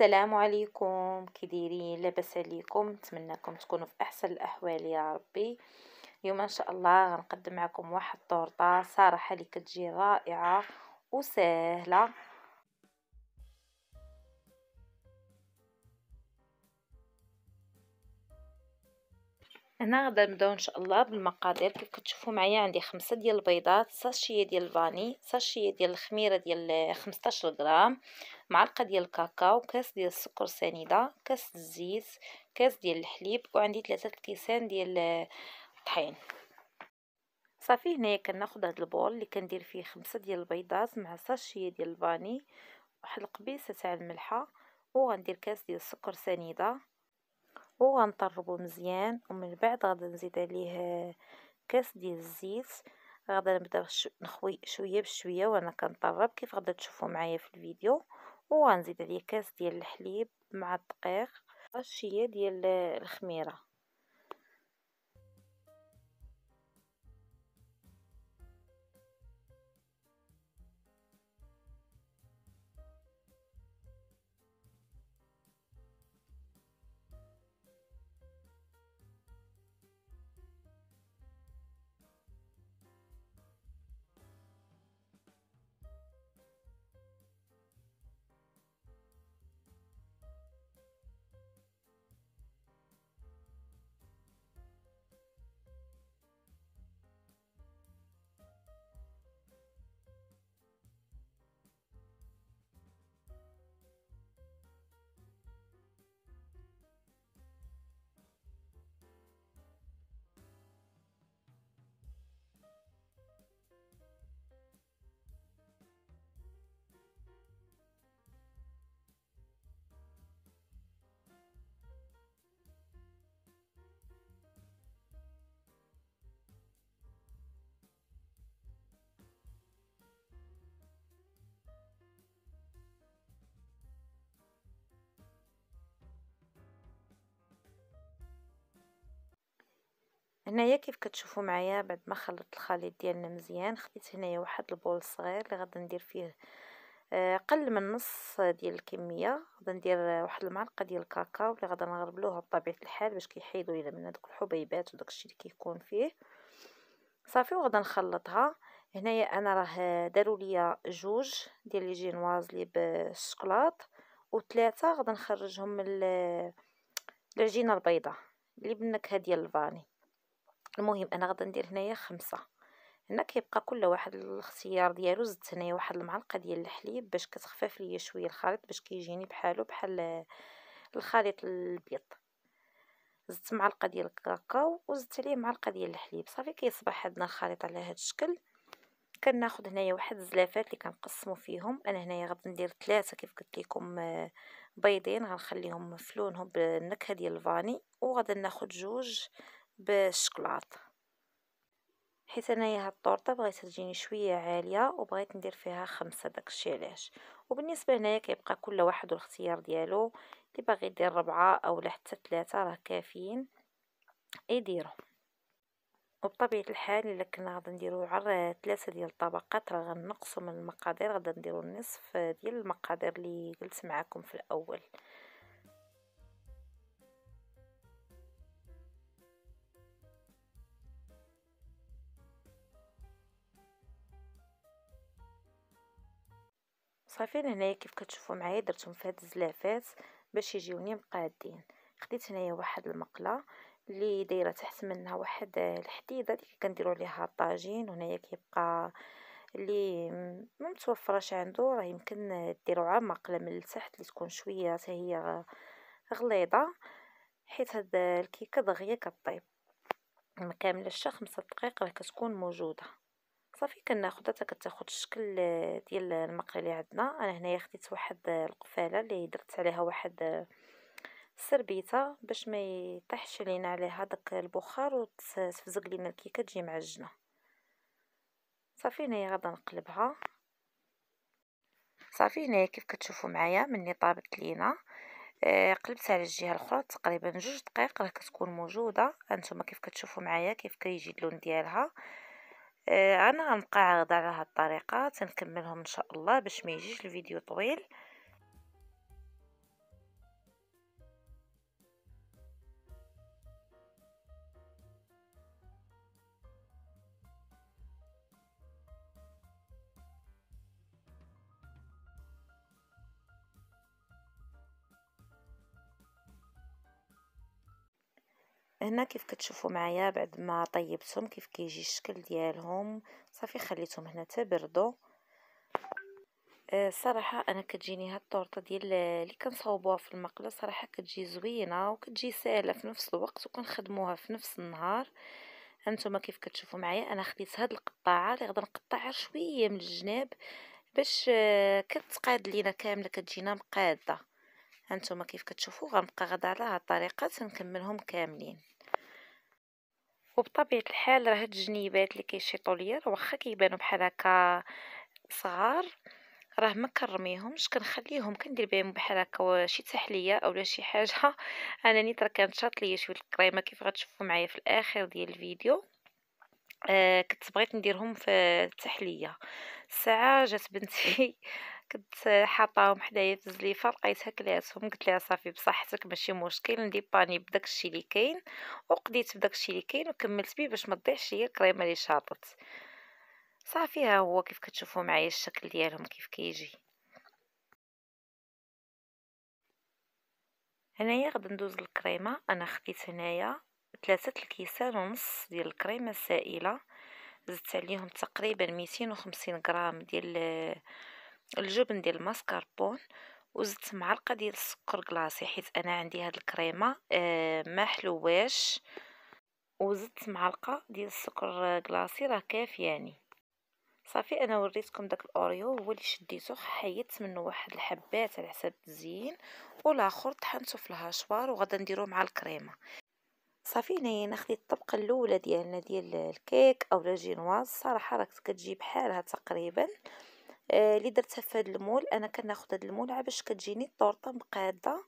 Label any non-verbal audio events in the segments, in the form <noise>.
السلام عليكم كديرين لاباس عليكم نتمنىكم تكونوا في احسن الاحوال يا ربي اليوم ان شاء الله غنقدم معكم واحد طورطه صراحه اللي كتجي رائعه وسهله هنا غادا نبداو ان شاء الله بالمقادير كيف كتشوفوا معايا عندي خمسة ديال البيضات ساشيه ديال الفاني ساشيه ديال الخميره ديال 15 غرام معلقه ديال الكاكاو كاس ديال السكر سنيده كاس الزيت كاس ديال الحليب وعندي ثلاثة كيسان ديال الطحين صافي هنايا كناخذ هذا البول اللي كندير فيه خمسة ديال البيضات مع ساشيه ديال الفاني واحد القبيصه تاع الملحه وغندير كاس ديال السكر سنيده وغنطربو مزيان ومن بعد غادا نزيد عليه كاس ديال الزيت غادا نبدا نخوي شويه بشويه وانا كنطرب كيف غادا تشوفوا معايا في الفيديو وغنزيد عليه كاس ديال الحليب مع الدقيق رشه ديال الخميره هنايا كيف كتشوفو معايا بعد ما خلطت الخليط ديالنا مزيان خديت هنايا واحد البول صغير اللي غادي ندير فيه آه، قل من نص ديال الكميه غادي ندير واحد المعلقه ديال الكاكاو اللي غادي نغربلوها بطبيعه الحال باش كيحيدوا الا من هذوك الحبيبات وداك الشيء اللي كيكون فيه صافي وغادي نخلطها هنايا انا راه داروا ليا جوج ديال لي جينواز لي بالشوكولاط وثلاثه غادي نخرجهم من العجينه البيضاء اللي بالنكهه ديال الفاني المهم انا غادا ندير هنايا خمسة هنا كيبقى كل واحد الاختيار ديالو زدت هنايا واحد المعلقه ديال الحليب باش كتخفف ليا شويه الخليط باش كيجيني بحالو بحال الخليط الابيض زدت معلقه ديال الكاكاو وزدت عليه معلقه ديال الحليب صافي كيصبح عندنا الخليط على هذا الشكل كناخذ هنايا واحد الزلافات اللي كنقسمو فيهم انا هنايا غادي ندير ثلاثه كيف قلت لكم آه، بيضين غنخليهم في لونهم بالنكهه ديال الفاني وغادي ناخذ جوج بالشكلاط حيت انايا هاد الطورطه بغيتها تجيني شويه عاليه وبغيت ندير فيها خمسة داكشي علاش وبالنسبه هنايا كيبقى كل واحد والاختيار ديالو اللي باغي يدير ربعه اولا حتى ثلاثه راه كافيين يديرو وبطبيعه الحال الا كنا غادي نديرو عر ثلاثه ديال الطبقات راه غنقصوا من المقادير غادي نديرو النصف ديال المقادير اللي قلت معكم في الاول صافي انا هنايا كيف كتشوفوا معايا درتهم في هاد الزلافات باش يجيوني مقادين خديت هنايا واحد المقله اللي دايره تحت منها واحد الحديده اللي كنديروا عليها الطاجين وهنايا كيبقى اللي ما متوفرش عنده راه يمكن ديروا عام مقله من التحت اللي تكون شويه حتى هي غليظه حيت هاد الكيكه دغيا كطيب ما كامله الشا دقائق راه كتكون موجوده صافي كناخدها حتى كتاخد الشكل آه، ديال المقله اللي عندنا انا هنايا خديت واحد آه، القفاله اللي درت عليها واحد السربيته آه، باش ما يطيحش لينا عليها داك البخار وتفزق لينا الكيكه تجي معجنه صافي هنايا غادا نقلبها صافي هنايا كيف كتشوفوا معايا مني طابت لينا آه قلبت على الجهه الاخرى تقريبا جوج دقائق راه كتكون موجوده انتما كيف كتشوفوا معايا كيف كيجي اللون ديالها آه آه، انا غنبقى عاوده على هاد الطريقه تنكملهم ان شاء الله باش ما يجيش الفيديو طويل هنا كيف كتشوفوا معايا بعد ما طيبتهم كيف كيجي الشكل ديالهم صافي خليتهم هنا تبردوا آه، صراحة انا كتجيني هاد الطورطه ديال اللي كنصاوبوها في المقله صراحه كتجي زوينه وكتجي سهله في نفس الوقت وكنخدموها في نفس النهار هانتوما كيف كتشوفوا معايا انا خديت هاد القطاعه اللي غادي نقطعها شويه من الجناب باش آه، كتقاد لينا كامله كتجينا مقاده هانتوما كيف كتشوفوا غنبقى غادا على هاد الطريقه تنكملهم كاملين وبطبيعه الحال راه هاد الجنيبات اللي كيشيطوا ليا واخا كيبانوا بحال هكا صغار راه ما كنرميهمش كنخليهم كندير بهم بحال هكا شي تحليه اولا شي حاجه <laughs> انني نيت كانت شاط ليا شويه الكريمه كيف غتشوفوا معايا في الاخر ديال الفيديو آه كنت بغيت نديرهم في التحليه الساعه جات بنتي <laughs> كنت حاطاهم حدايا في الزليفه لقيتها كلاتهم قلت لها صافي بصحتك ماشي مشكل نديباني بداك الشيء اللي كاين وقديت بداك الشيء اللي كاين وكملت بيه باش ما تضيعش هي الكريمه اللي شاطت صافي ها هو كيف كتشوفوا معايا الشكل ديالهم كيف كيجي هنايا غادي ندوز للكريمه انا خديت هنايا ثلاثة الكيسان ونص ديال الكريمه السائله زدت عليهم تقريبا 250 غرام ديال الجبن ديال الماسكاربون وزدت معلقه ديال السكر كلاصي حيت انا عندي هاد الكريمه آه ما حلواش وزدت معلقه ديال السكر آه، كلاصي راه كافياني يعني. صافي انا وريتكم داك الاوريو هو اللي شديتو حيدت منه واحد الحبات على حساب التزيين والاخر طحنته في الهشوار وغادا نديرو مع الكريمه صافي هنايا انا خديت الطبقه الاولى ديالنا ديال الكيك اولا جينواز صراحه راه كتجي بحالها تقريبا اللي آه، درتها في هذا المول انا كناخذ هذا المول باش كتجيني الطورطه مقاده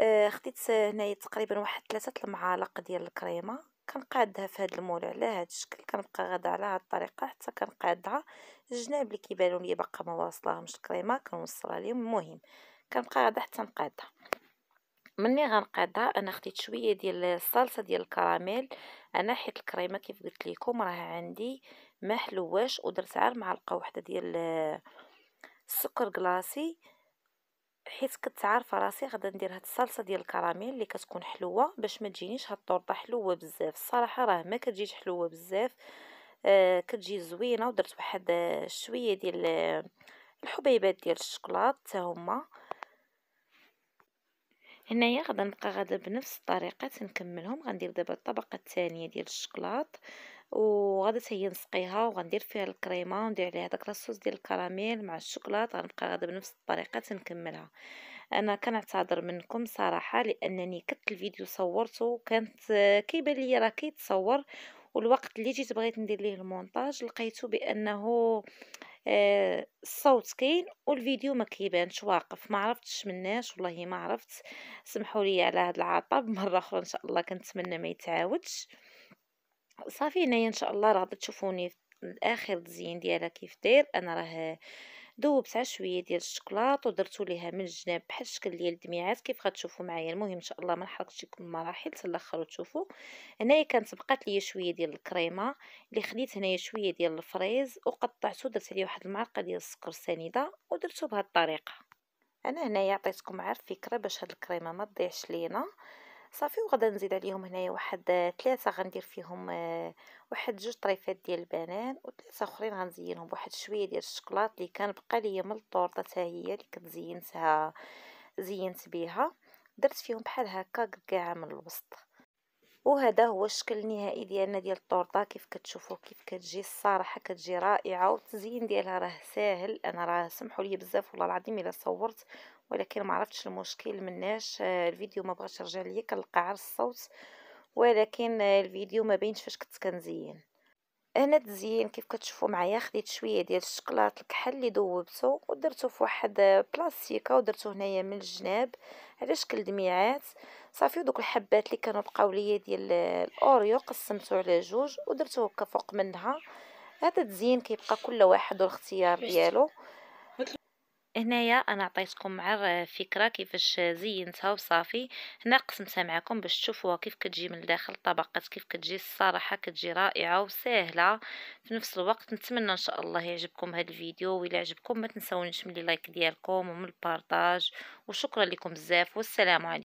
آه، خديت هنايا تقريبا واحد ثلاثه المعالق ديال الكريمه كنقادها في هذا المول على هذا الشكل كنبقى غادا على هذه الطريقه حتى كنقادها الجناب اللي كيبانوا لي باقا ما واصلاهمش الكريمه كنوصلها لهم المهم كنبقى غادا حتى نقادها مني غنقادها انا خديت شويه ديال الصلصه ديال الكراميل انا حيت الكريمه كيف قلت لكم راه عندي ما حلواش ودرت عار معلقه واحده ديال السكر آه، كلاصي حيت كنت عارفه راسي غدا ندير هاد الصلصه ديال الكراميل اللي كتكون حلوه باش ما تجينيش هاد الطورطه حلوه بزاف الصراحه راه ما كتجيش حلوه بزاف آه كتجي زوينه ودرت واحد آه، شويه ديال آه، الحبيبات ديال الشوكولاط حتى هما هنايا غدا نبقى غادا بنفس الطريقه تنكملهم غندير دابا الطبقه الثانيه ديال الشوكولات وغادي حتى نسقيها وغندير فيها الكريمه وندير عليها داك لاصوص ديال الكراميل مع الشوكولاط غنبقى غادا بنفس الطريقه تنكملها انا كنعتذر منكم صراحه لانني كنت الفيديو صورته كانت كيبان ليا راه كيتصور والوقت اللي جيت بغيت ندير ليه المونتاج لقيته بانه آه، الصوت كاين والفيديو ما كيبانش واقف ما عرفتش مناش والله ما عرفت سمحوا لي على هذا العطب مره اخرى ان شاء الله كنتمنى ما يتعاودش صافي هنايا ان شاء الله راه تشوفوني الاخر تزيين ديالها كيف داير انا راه دوبت على شويه ديال الشكلاط ودرت ليها من الجناب بحال الشكل ديال الدميعات كيف غتشوفوا معايا المهم ان شاء الله ما نحرقش لكم المراحل حتى الاخر وتشوفوا هنايا كانت بقات ليا شويه ديال الكريمه اللي خديت هنايا شويه ديال الفريز وقطعته درت عليه واحد المعلقه ديال السكر سنيده ودرته بهذه الطريقه انا هنايا عطيتكم عارف فكره باش هاد الكريمه ما تضيعش لينا صافي وغدا نزيد عليهم هنايا واحد ثلاثه غندير فيهم آه، واحد جوج طريفات ديال البنان وثلاثه اخرين غنزينهم بواحد شويه ديال الشكلاط اللي كان بقى ليا من الطورطه حتى هي اللي كنت زينتها زينت بها درت فيهم بحال هكا كاع من الوسط وهذا هو الشكل النهائي ديالنا ديال الطورطه كيف كتشوفوا كيف كتجي الصراحه كتجي رائعه والتزيين ديالها راه ساهل انا راه سمحوا لي بزاف والله العظيم الا صورت ولكن ما عرفتش المشكل مناش آه، الفيديو ما بغاش يرجع ليا كنلقى غير الصوت ولكن آه، الفيديو ما بينش فاش كنت كنزين هنا التزيين كيف كتشوفوا معايا خديت شويه ديال الشكلاط الكحل اللي ذوبته ودرته في واحد آه، بلاستيكه ودرته هنايا من الجناب على شكل دميعات صافي ودوك الحبات اللي كانوا بقاو ليا ديال الاوريو قسمته على جوج ودرته هكا فوق منها هذا التزيين كيبقى كل واحد والاختيار ديالو هنايا انا عطيتكم مع فكره كيفاش زينتها وصافي هنا قسمتها معكم باش تشوفوها كيف كتجي من الداخل الطبقات كيف كتجي الصراحه كتجي رائعه وسهله في نفس الوقت نتمنى ان شاء الله يعجبكم هذا الفيديو وإلا عجبكم ما تنساونيش من لايك ديالكم ومن البارطاج وشكرا لكم بزاف والسلام عليكم